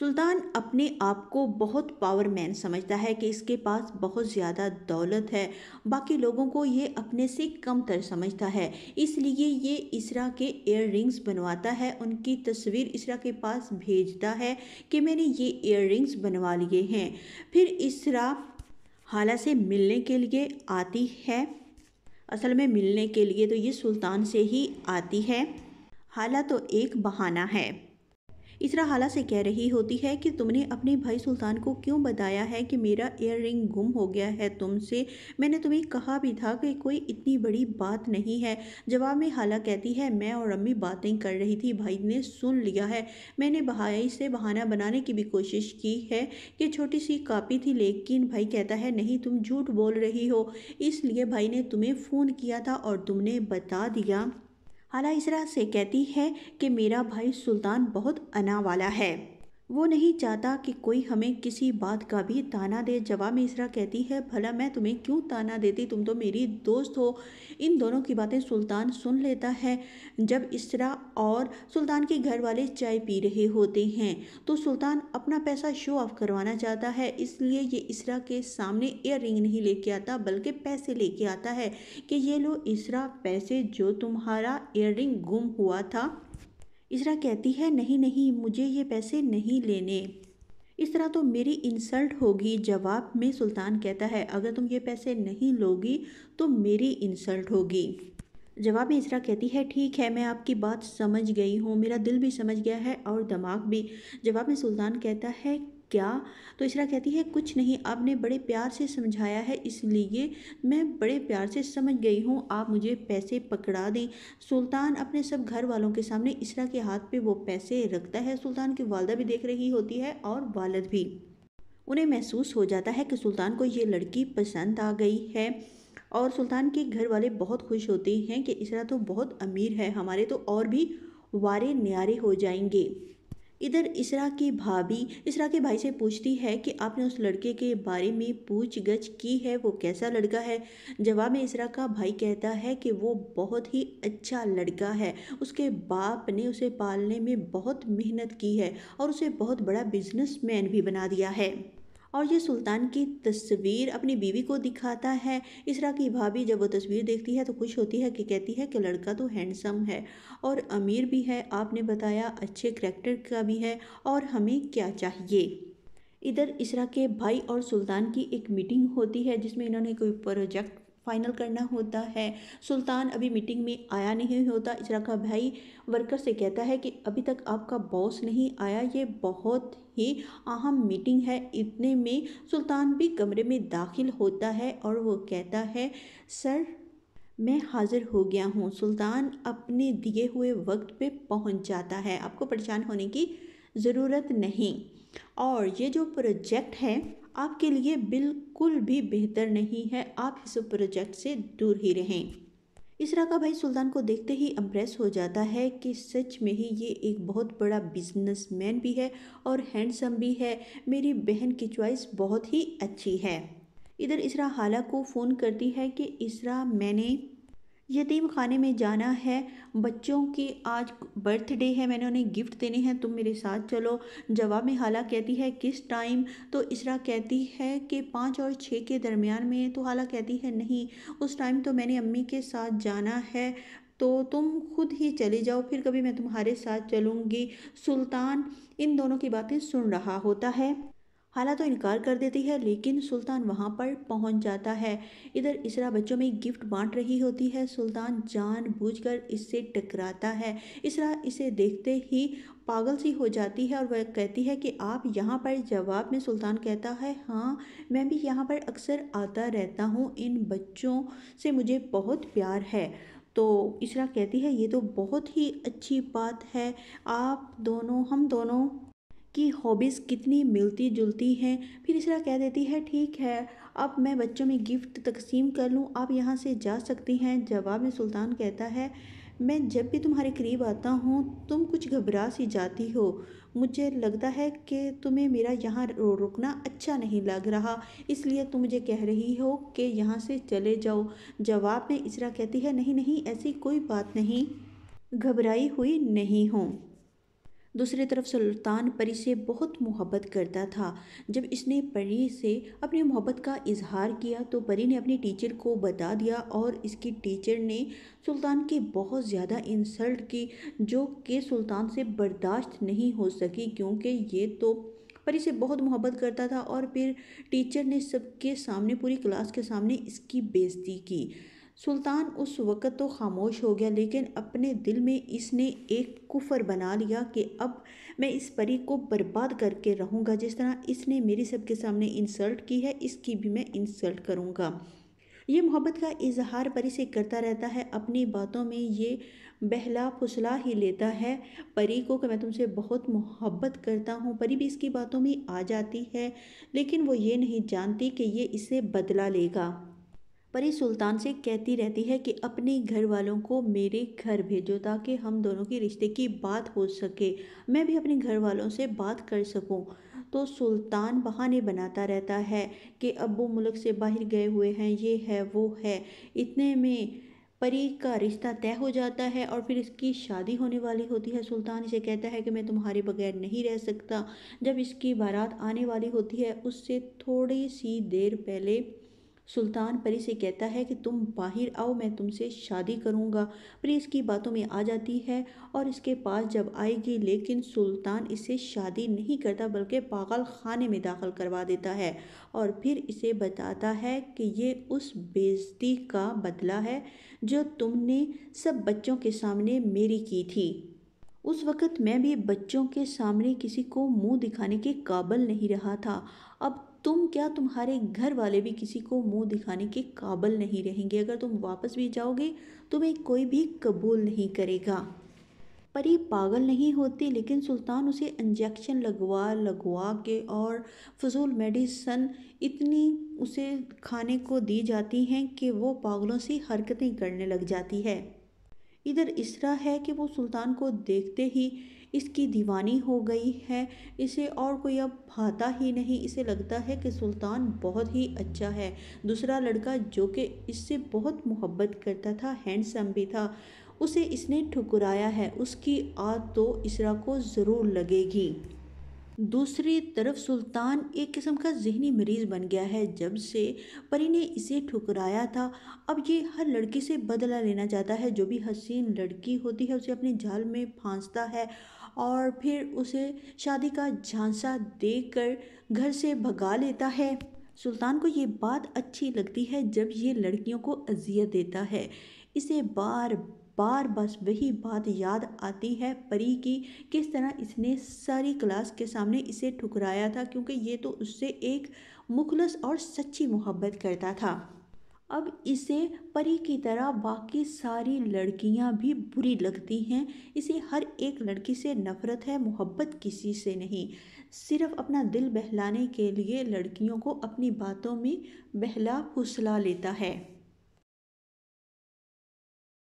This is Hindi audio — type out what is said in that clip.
सुल्तान अपने आप को बहुत पावरमैन समझता है कि इसके पास बहुत ज़्यादा दौलत है बाकी लोगों को ये अपने से कम तर समझता है इसलिए ये इसरा के एयर रिंग्स बनवाता है उनकी तस्वीर इसरा के पास भेजता है कि मैंने ये एयर रिंग्स बनवा लिए हैं फिर इसरा हाला से मिलने के लिए आती है असल में मिलने के लिए तो ये सुल्तान से ही आती है हाला तो एक बहाना है इसरा हाला से कह रही होती है कि तुमने अपने भाई सुल्तान को क्यों बताया है कि मेरा एयर रिंग गुम हो गया है तुमसे मैंने तुम्हें कहा भी था कि कोई इतनी बड़ी बात नहीं है जवाब में हाला कहती है मैं और अम्मी बातें कर रही थी भाई ने सुन लिया है मैंने भाई से बहाना बनाने की भी कोशिश की है कि छोटी सी कापी थी लेकिन भाई कहता है नहीं तुम झूठ बोल रही हो इसलिए भाई ने तुम्हें फ़ोन किया था और तुमने बता दिया आला इसरा से कहती है कि मेरा भाई सुल्तान बहुत अना वाला है वो नहीं चाहता कि कोई हमें किसी बात का भी ताना दे जवाब में इसरा कहती है भला मैं तुम्हें क्यों ताना देती तुम तो मेरी दोस्त हो इन दोनों की बातें सुल्तान सुन लेता है जब इसरा और सुल्तान के घर वाले चाय पी रहे होते हैं तो सुल्तान अपना पैसा शो ऑफ करवाना चाहता है इसलिए ये इसरा के सामने इयर रिंग नहीं लेके आता बल्कि पैसे लेके आता है कि ये लो इसरा पैसे जो तुम्हारा इयर रिंग गुम हुआ था इसरा कहती है नहीं नहीं मुझे ये पैसे नहीं लेने इस तरह तो मेरी इंसल्ट होगी जवाब में सुल्तान कहता है अगर तुम ये पैसे नहीं लोगी तो मेरी इंसल्ट होगी जवाब में इसरा कहती है ठीक है मैं आपकी बात समझ गई हूँ मेरा दिल भी समझ गया है और दिमाग भी जवाब में सुल्तान कहता है क्या तो इसरा कहती है कुछ नहीं आपने बड़े प्यार से समझाया है इसलिए मैं बड़े प्यार से समझ गई हूँ आप मुझे पैसे पकड़ा दें सुल्तान अपने सब घर वालों के सामने इसरा के हाथ पे वो पैसे रखता है सुल्तान की वालदा भी देख रही होती है और वालद भी उन्हें महसूस हो जाता है कि सुल्तान को ये लड़की पसंद आ गई है और सुल्तान के घर वाले बहुत खुश होते हैं कि इसरा तो बहुत अमीर है हमारे तो और भी वारे न्यारे हो जाएंगे इधर इसरा की भाभी इसरा के भाई से पूछती है कि आपने उस लड़के के बारे में पूछ गछ की है वो कैसा लड़का है जवाब में इसरा का भाई कहता है कि वो बहुत ही अच्छा लड़का है उसके बाप ने उसे पालने में बहुत मेहनत की है और उसे बहुत बड़ा बिजनेसमैन भी बना दिया है और ये सुल्तान की तस्वीर अपनी बीवी को दिखाता है इसरा की भाभी जब वो तस्वीर देखती है तो खुश होती है कि कहती है कि लड़का तो हैंडसम है और अमीर भी है आपने बताया अच्छे करेक्टर का भी है और हमें क्या चाहिए इधर इसरा के भाई और सुल्तान की एक मीटिंग होती है जिसमें इन्होंने कोई प्रोजेक्ट फाइनल करना होता है सुल्तान अभी मीटिंग में आया नहीं होता इजरा का भाई वर्कर से कहता है कि अभी तक आपका बॉस नहीं आया ये बहुत ही अहम मीटिंग है इतने में सुल्तान भी कमरे में दाखिल होता है और वो कहता है सर मैं हाज़िर हो गया हूँ सुल्तान अपने दिए हुए वक्त पे पहुँच जाता है आपको परेशान होने की ज़रूरत नहीं और ये जो प्रोजेक्ट है आपके लिए बिल्कुल भी बेहतर नहीं है आप इस प्रोजेक्ट से दूर ही रहें इसरा का भाई सुल्तान को देखते ही इम्प्रेस हो जाता है कि सच में ही ये एक बहुत बड़ा बिजनेसमैन भी है और हैंडसम भी है मेरी बहन की चॉइस बहुत ही अच्छी है इधर इसरा हाला को फ़ोन करती है कि इसरा मैंने यतीम खाने में जाना है बच्चों की आज बर्थडे है मैंने उन्हें गिफ्ट देने हैं तुम मेरे साथ चलो जवाब में हाला कहती है किस टाइम तो इसरा कहती है कि पाँच और छः के दरमियान में तो हाला कहती है नहीं उस टाइम तो मैंने अम्मी के साथ जाना है तो तुम खुद ही चले जाओ फिर कभी मैं तुम्हारे साथ चलूँगी सुल्तान इन दोनों की बातें सुन रहा होता है हालां तो इनकार कर देती है लेकिन सुल्तान वहाँ पर पहुँच जाता है इधर इसरा बच्चों में गिफ्ट बांट रही होती है सुल्तान जानबूझकर इससे टकराता है इसरा इसे देखते ही पागल सी हो जाती है और वह कहती है कि आप यहाँ पर जवाब में सुल्तान कहता है हाँ मैं भी यहाँ पर अक्सर आता रहता हूँ इन बच्चों से मुझे बहुत प्यार है तो इसरा कहती है ये तो बहुत ही अच्छी बात है आप दोनों हम दोनों कि हॉबीज़ कितनी मिलती जुलती हैं फिर इसरा कह देती है ठीक है अब मैं बच्चों में गिफ्ट तकसीम कर लूँ आप यहाँ से जा सकती हैं जवाब में सुल्तान कहता है मैं जब भी तुम्हारे करीब आता हूँ तुम कुछ घबरा सी जाती हो मुझे लगता है कि तुम्हें मेरा यहाँ रुकना अच्छा नहीं लग रहा इसलिए तुम मुझे कह रही हो कि यहाँ से चले जाओ जवाब में इसरा कहती है नहीं नहीं ऐसी कोई बात नहीं घबराई हुई नहीं हूँ दूसरी तरफ सुल्तान परी से बहुत मोहब्बत करता था जब इसने परी से अपनी मोहब्बत का इजहार किया तो परी ने अपनी टीचर को बता दिया और इसकी टीचर ने सुल्तान की बहुत ज़्यादा इंसल्ट की जो कि सुल्तान से बर्दाश्त नहीं हो सकी क्योंकि ये तो परी से बहुत मोहब्बत करता था और फिर टीचर ने सबके सामने पूरी क्लास के सामने इसकी बेइज्जती की सुल्तान उस वक़्त तो खामोश हो गया लेकिन अपने दिल में इसने एक कुफ़र बना लिया कि अब मैं इस परी को बर्बाद करके रहूँगा जिस तरह इसने मेरी सबके सामने इंसल्ट की है इसकी भी मैं इंसल्ट करूँगा ये मोहब्बत का इजहार परी से करता रहता है अपनी बातों में ये बहला फुसला ही लेता है परी को कि मैं तुमसे बहुत मोहब्बत करता हूँ परी भी इसकी बातों में आ जाती है लेकिन वो ये नहीं जानती कि ये इसे बदला लेगा परी सुल्तान से कहती रहती है कि अपने घर वालों को मेरे घर भेजो ताकि हम दोनों की रिश्ते की बात हो सके मैं भी अपने घर वालों से बात कर सकूं तो सुल्तान बहाने बनाता रहता है कि अबू मुल्क से बाहर गए हुए हैं ये है वो है इतने में परी का रिश्ता तय हो जाता है और फिर इसकी शादी होने वाली होती है सुल्तान इसे कहता है कि मैं तुम्हारे बगैर नहीं रह सकता जब इसकी बारात आने वाली होती है उससे थोड़ी सी देर पहले सुल्तान परी से कहता है कि तुम बाहर आओ मैं तुमसे शादी करूँगा परी इसकी बातों में आ जाती है और इसके पास जब आएगी लेकिन सुल्तान इसे शादी नहीं करता बल्कि पागल खाने में दाखिल करवा देता है और फिर इसे बताता है कि ये उस बेजती का बदला है जो तुमने सब बच्चों के सामने मेरी की थी उस वक़्त मैं भी बच्चों के सामने किसी को मुंह दिखाने के काबिल नहीं रहा था अब तुम क्या तुम्हारे घर वाले भी किसी को मुंह दिखाने के काबल नहीं रहेंगे अगर तुम वापस भी जाओगे तुम्हें कोई भी कबूल नहीं करेगा परी पागल नहीं होती लेकिन सुल्तान उसे इंजेक्शन लगवा लगवा के और फजूल मेडिसन इतनी उसे खाने को दी जाती हैं कि वो पागलों से हरकतें करने लग जाती है इधर इसरा है कि वो सुल्तान को देखते ही इसकी दीवानी हो गई है इसे और कोई अब भाता ही नहीं इसे लगता है कि सुल्तान बहुत ही अच्छा है दूसरा लड़का जो कि इससे बहुत मोहब्बत करता था हैंडसम भी था उसे इसने ठुकराया है उसकी आद तो इसरा को ज़रूर लगेगी दूसरी तरफ सुल्तान एक किस्म का जहनी मरीज़ बन गया है जब से परी ने इसे ठुकराया था अब ये हर लड़की से बदला लेना चाहता है जो भी हसीन लड़की होती है उसे अपने जाल में फांसता है और फिर उसे शादी का झांसा देकर घर से भगा लेता है सुल्तान को ये बात अच्छी लगती है जब ये लड़कियों को अजियत देता है इसे बार बार बस वही बात याद आती है परी की किस तरह इसने सारी क्लास के सामने इसे ठुकराया था क्योंकि ये तो उससे एक मुखलस और सच्ची मोहब्बत करता था अब इसे परी की तरह बाकी सारी लड़कियां भी बुरी लगती हैं इसे हर एक लड़की से नफ़रत है मोहब्बत किसी से नहीं सिर्फ अपना दिल बहलाने के लिए लड़कियों को अपनी बातों में बहला फुसला लेता है